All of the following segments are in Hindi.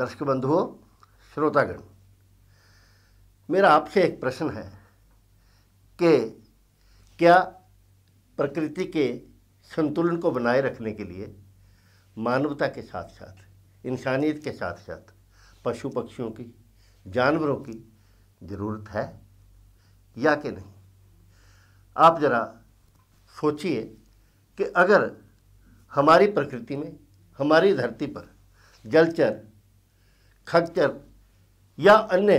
दर्शक बंधुओं श्रोतागण मेरा आपसे एक प्रश्न है कि क्या प्रकृति के संतुलन को बनाए रखने के लिए मानवता के साथ साथ इंसानियत के साथ साथ पशु पक्षियों की जानवरों की ज़रूरत है या कि नहीं आप ज़रा सोचिए कि अगर हमारी प्रकृति में हमारी धरती पर जलचर खच्चर या अन्य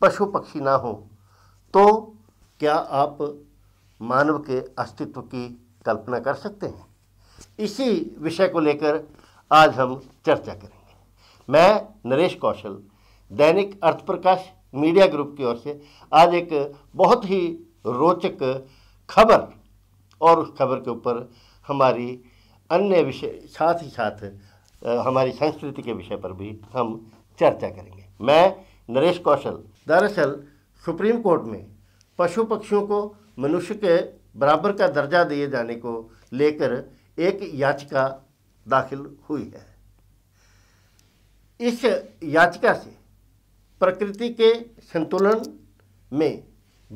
पशु पक्षी ना हो तो क्या आप मानव के अस्तित्व की कल्पना कर सकते हैं इसी विषय को लेकर आज हम चर्चा करेंगे मैं नरेश कौशल दैनिक अर्थप्रकाश मीडिया ग्रुप की ओर से आज एक बहुत ही रोचक खबर और उस खबर के ऊपर हमारी अन्य विषय साथ ही साथ हमारी संस्कृति के विषय पर भी हम चर्चा करेंगे मैं नरेश कौशल दरअसल सुप्रीम कोर्ट में पशु पक्षियों को मनुष्य के बराबर का दर्जा दिए जाने को लेकर एक याचिका दाखिल हुई है इस याचिका से प्रकृति के संतुलन में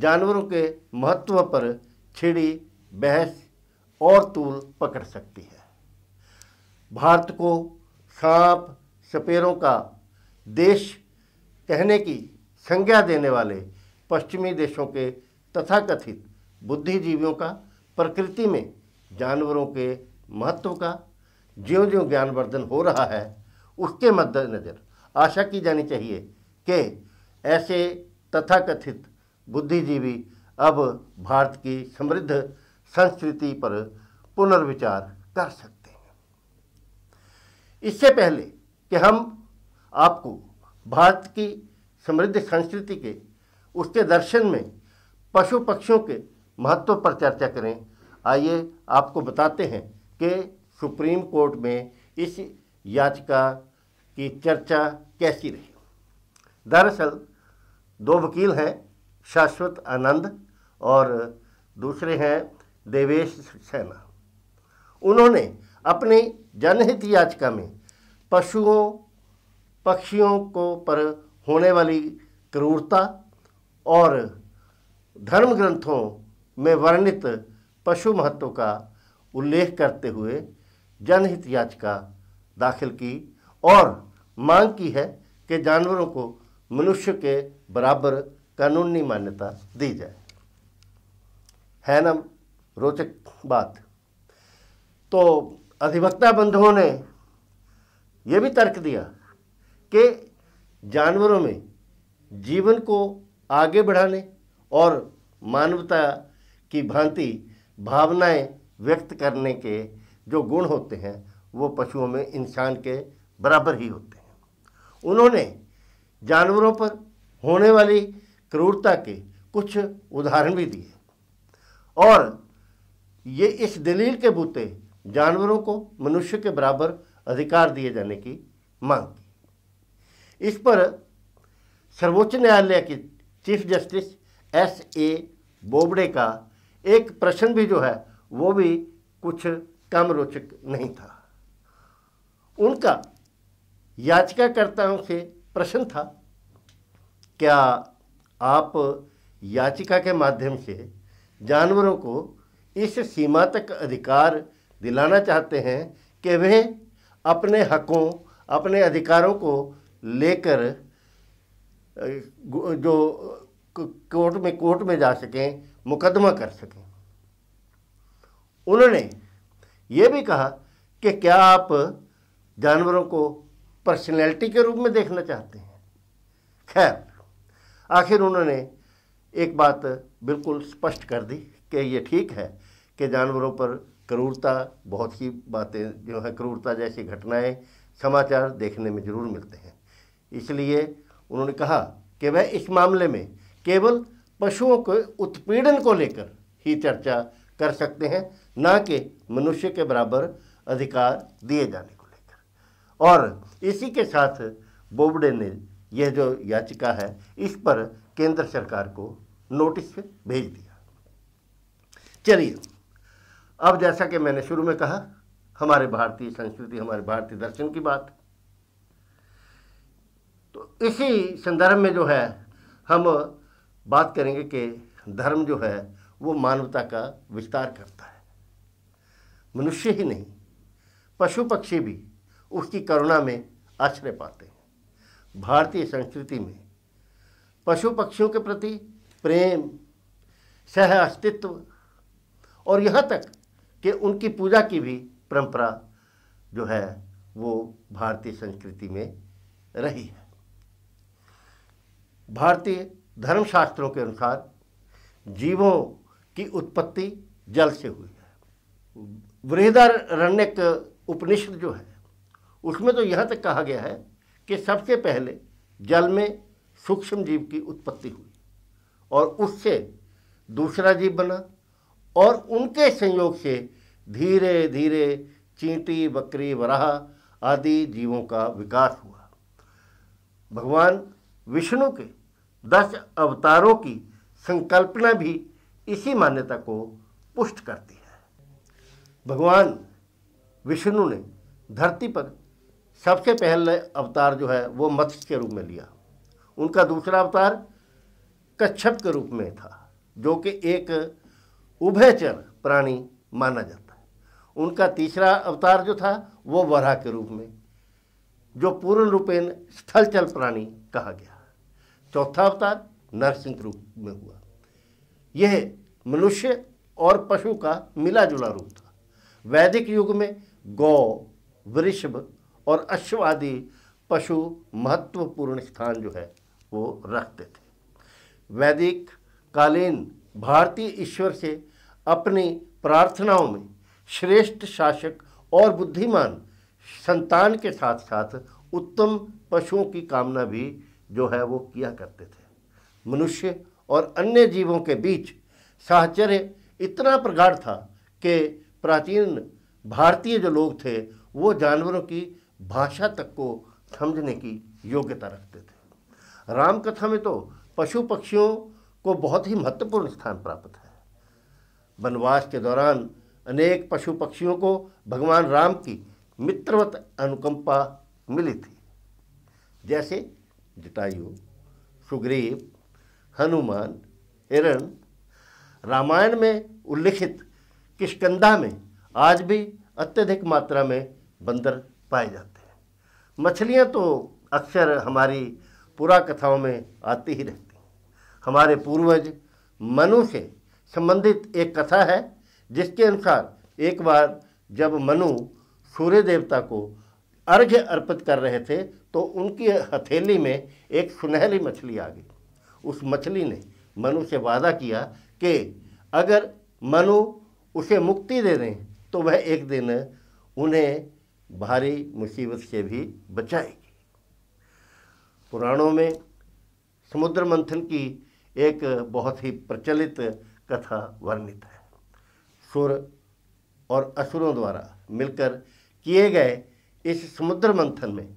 जानवरों के महत्व पर छिड़ी बहस और तूल पकड़ सकती है भारत को सांप सपेरों का देश कहने की संज्ञा देने वाले पश्चिमी देशों के तथाकथित बुद्धिजीवियों का प्रकृति में जानवरों के महत्व का ज्यों ज्यों ज्ञानवर्धन हो रहा है उसके मद्देनज़र आशा की जानी चाहिए कि ऐसे तथाकथित बुद्धिजीवी अब भारत की समृद्ध संस्कृति पर पुनर्विचार कर सकते हैं इससे पहले कि हम आपको भारत की समृद्ध संस्कृति के उसके दर्शन में पशु पक्षियों के महत्व पर चर्चा करें आइए आपको बताते हैं कि सुप्रीम कोर्ट में इस याचिका की चर्चा कैसी रही दरअसल दो वकील हैं शाश्वत आनंद और दूसरे हैं देवेश सैना उन्होंने अपनी जनहित याचिका में पशुओं पक्षियों को पर होने वाली क्रूरता और धर्म ग्रंथों में वर्णित पशु महत्व का उल्लेख करते हुए जनहित याचिका दाखिल की और मांग की है कि जानवरों को मनुष्य के बराबर कानूनी मान्यता दी जाए है न रोचक बात तो अधिवक्ता बंधुओं ने यह भी तर्क दिया कि जानवरों में जीवन को आगे बढ़ाने और मानवता की भांति भावनाएं व्यक्त करने के जो गुण होते हैं वो पशुओं में इंसान के बराबर ही होते हैं उन्होंने जानवरों पर होने वाली क्रूरता के कुछ उदाहरण भी दिए और ये इस दलील के बूते जानवरों को मनुष्य के बराबर अधिकार दिए जाने की मांग की इस पर सर्वोच्च न्यायालय के chief justice S A Bobde का एक प्रश्न भी जो है वो भी कुछ कम रोचक नहीं था उनका याचिकाकर्ताओं से प्रश्न था क्या आप याचिका के माध्यम से जानवरों को इस सीमा तक अधिकार दिलाना चाहते हैं कि वे अपने हकों अपने अधिकारों को लेकर जो कोर्ट में कोर्ट में जा सकें मुकदमा कर सकें उन्होंने ये भी कहा कि क्या आप जानवरों को पर्सनैलिटी के रूप में देखना चाहते हैं खैर आखिर उन्होंने एक बात बिल्कुल स्पष्ट कर दी कि ये ठीक है कि जानवरों पर क्रूरता बहुत सी बातें जो है क्रूरता जैसी घटनाएं समाचार देखने में ज़रूर मिलते हैं इसलिए उन्होंने कहा कि वह इस मामले में केवल पशुओं के उत्पीड़न को लेकर ही चर्चा कर सकते हैं ना कि मनुष्य के बराबर अधिकार दिए जाने को लेकर और इसी के साथ बोबडे ने यह जो याचिका है इस पर केंद्र सरकार को नोटिस भेज दिया चलिए अब जैसा कि मैंने शुरू में कहा हमारे भारतीय संस्कृति हमारे भारतीय दर्शन की बात तो इसी संदर्भ में जो है हम बात करेंगे कि धर्म जो है वो मानवता का विस्तार करता है मनुष्य ही नहीं पशु पक्षी भी उसकी करुणा में आश्रय पाते हैं भारतीय संस्कृति में पशु पक्षियों के प्रति प्रेम सह अस्तित्व और यहाँ तक कि उनकी पूजा की भी परंपरा जो है वो भारतीय संस्कृति में रही है भारतीय धर्मशास्त्रों के अनुसार जीवों की उत्पत्ति जल से हुई है वृहदारण्यक उपनिषद जो है उसमें तो यह तक कहा गया है कि सबसे पहले जल में सूक्ष्म जीव की उत्पत्ति हुई और उससे दूसरा जीव बना और उनके संयोग से धीरे धीरे चींटी बकरी वराह आदि जीवों का विकास हुआ भगवान विष्णु के दस अवतारों की संकल्पना भी इसी मान्यता को पुष्ट करती है भगवान विष्णु ने धरती पर सबसे पहले अवतार जो है वो मत्स्य के रूप में लिया उनका दूसरा अवतार कच्छप के रूप में था जो कि एक उभयचर प्राणी माना जाता है उनका तीसरा अवतार जो था वो वराह के रूप में जो पूर्ण रूपेण स्थलचल प्राणी कहा गया चौथा अवतार नरसिंह रूप में हुआ यह मनुष्य और पशु का मिला जुला रूप था वैदिक युग में गौ वृषभ और अश्व आदि पशु महत्वपूर्ण स्थान जो है वो रखते थे वैदिक कालीन भारतीय ईश्वर से अपनी प्रार्थनाओं में श्रेष्ठ शासक और बुद्धिमान संतान के साथ साथ उत्तम पशुओं की कामना भी जो है वो किया करते थे मनुष्य और अन्य जीवों के बीच साहचर्य इतना प्रगाढ़ था कि प्राचीन भारतीय जो लोग थे वो जानवरों की भाषा तक को समझने की योग्यता रखते थे रामकथा में तो पशु पक्षियों को बहुत ही महत्वपूर्ण स्थान प्राप्त है वनवास के दौरान अनेक पशु पक्षियों को भगवान राम की मित्रवत अनुकंपा मिली थी जैसे जटायु सुग्रीव हनुमान हिरण रामायण में उल्लिखित किष्कंधा में आज भी अत्यधिक मात्रा में बंदर पाए जाते हैं मछलियाँ तो अक्सर हमारी पुरा कथाओं में आती ही रहती हैं हमारे पूर्वज मनु से संबंधित एक कथा है जिसके अनुसार एक बार जब मनु सूर्य देवता को अर्घ्य अर्पित कर रहे थे तो उनकी हथेली में एक सुनहरी मछली आ गई उस मछली ने मनु से वादा किया कि अगर मनु उसे मुक्ति दे दें तो वह एक दिन उन्हें भारी मुसीबत से भी बचाएगी पुराणों में समुद्र मंथन की एक बहुत ही प्रचलित कथा वर्णित है सुर और असुरों द्वारा मिलकर किए गए इस समुद्र मंथन में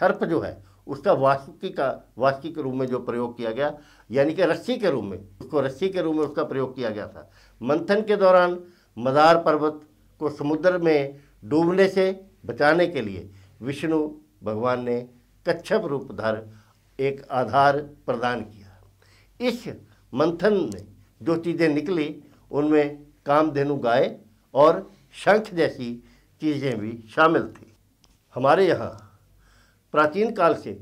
सर्प जो है उसका वास्की का वासुकी के रूप में जो प्रयोग किया गया यानी कि रस्सी के रूप में उसको रस्सी के रूप में उसका प्रयोग किया गया था मंथन के दौरान मदार पर्वत को समुद्र में डूबने से बचाने के लिए विष्णु भगवान ने कच्छप रूप धार एक आधार प्रदान किया इस मंथन में जो चीज़ें निकली उनमें कामधेनु गाय और शंख जैसी चीज़ें भी शामिल थी हमारे यहाँ प्राचीन काल से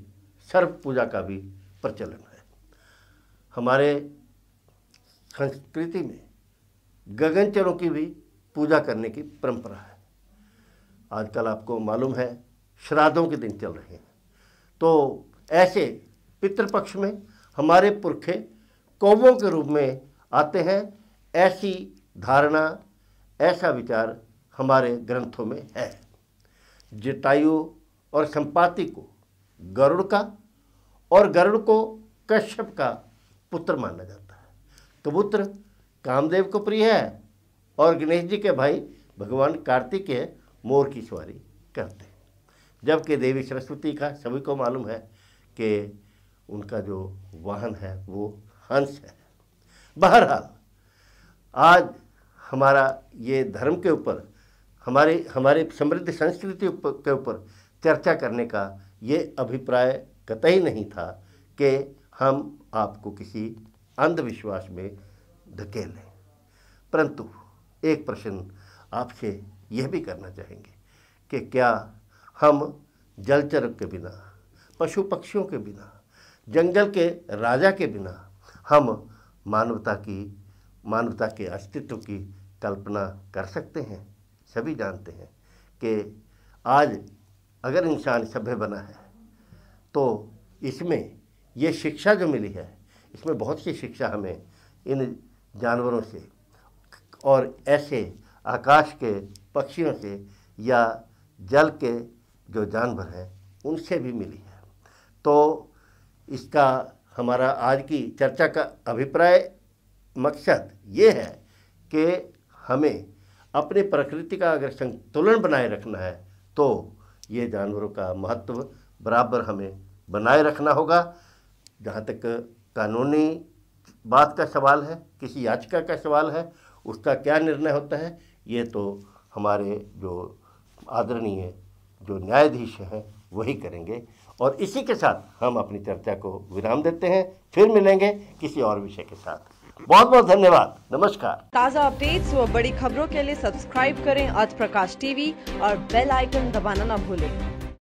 सर्व पूजा का भी प्रचलन है हमारे संस्कृति में गगनचरों की भी पूजा करने की परंपरा है आजकल आपको मालूम है श्राद्धों के दिन चल रहे हैं तो ऐसे पितृपक्ष में हमारे पुरखे कौवों के रूप में आते हैं ऐसी धारणा ऐसा विचार हमारे ग्रंथों में है जटायु और संपाति को गरुड़ का और गरुड़ को कश्यप का पुत्र माना जाता है कबूतर कामदेव को प्रिय है और गणेश जी के भाई भगवान कार्तिक के मोर की सवारी करते हैं जबकि देवी सरस्वती का सभी को मालूम है कि उनका जो वाहन है वो हंस है बहरहाल आज हमारा ये धर्म के ऊपर हमारे हमारे समृद्ध संस्कृति के ऊपर चर्चा करने का ये अभिप्राय कतई नहीं था कि हम आपको किसी अंधविश्वास में धकेल लें परंतु एक प्रश्न आपसे यह भी करना चाहेंगे कि क्या हम जलचर के बिना पशु पक्षियों के बिना जंगल के राजा के बिना हम मानवता की मानवता के अस्तित्व की कल्पना कर सकते हैं सभी जानते हैं कि आज अगर इंसान सभ्य बना है तो इसमें ये शिक्षा जो मिली है इसमें बहुत सी शिक्षा हमें इन जानवरों से और ऐसे आकाश के पक्षियों से या जल के जो जानवर हैं उनसे भी मिली है तो इसका हमारा आज की चर्चा का अभिप्राय मकसद ये है कि हमें अपने प्रकृति का अगर संतुलन बनाए रखना है तो ये जानवरों का महत्व बराबर हमें बनाए रखना होगा जहाँ तक कानूनी बात का सवाल है किसी याचिका का सवाल है उसका क्या निर्णय होता है ये तो हमारे जो आदरणीय जो न्यायाधीश हैं वही करेंगे और इसी के साथ हम अपनी चर्चा को विराम देते हैं फिर मिलेंगे किसी और विषय के साथ बहुत बहुत धन्यवाद नमस्कार ताज़ा अपडेट्स और बड़ी खबरों के लिए सब्सक्राइब करें आज प्रकाश टीवी और बेल आइकन दबाना न भूलें